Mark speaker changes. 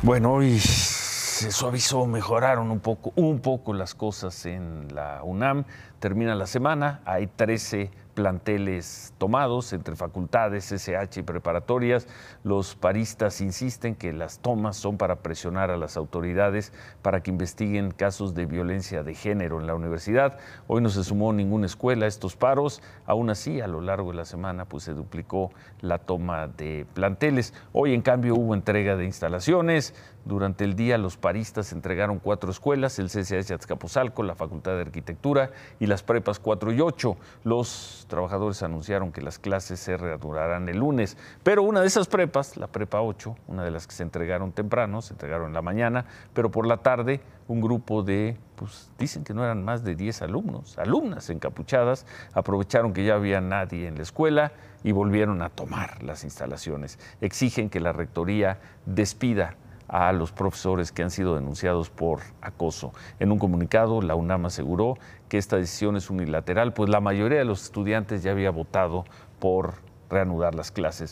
Speaker 1: Bueno, y se
Speaker 2: suavizó, mejoraron un poco, un poco las cosas en la UNAM. Termina la semana, hay 13 planteles tomados entre facultades, SH y preparatorias. Los paristas insisten que las tomas son para presionar a las autoridades para que investiguen casos de violencia de género en la universidad. Hoy no se sumó ninguna escuela a estos paros. Aún así, a lo largo de la semana pues, se duplicó la toma de planteles. Hoy, en cambio, hubo entrega de instalaciones, durante el día, los paristas entregaron cuatro escuelas, el de Azcapotzalco, la Facultad de Arquitectura y las prepas 4 y 8. Los trabajadores anunciaron que las clases se reanudarán el lunes, pero una de esas prepas, la prepa 8, una de las que se entregaron temprano, se entregaron en la mañana, pero por la tarde un grupo de, pues dicen que no eran más de 10 alumnos, alumnas encapuchadas, aprovecharon que ya había nadie en la escuela y volvieron a tomar las instalaciones. Exigen que la rectoría despida a los profesores que han sido denunciados por acoso. En un comunicado, la UNAM aseguró que esta decisión es unilateral, pues la mayoría de los estudiantes ya había votado por reanudar las clases.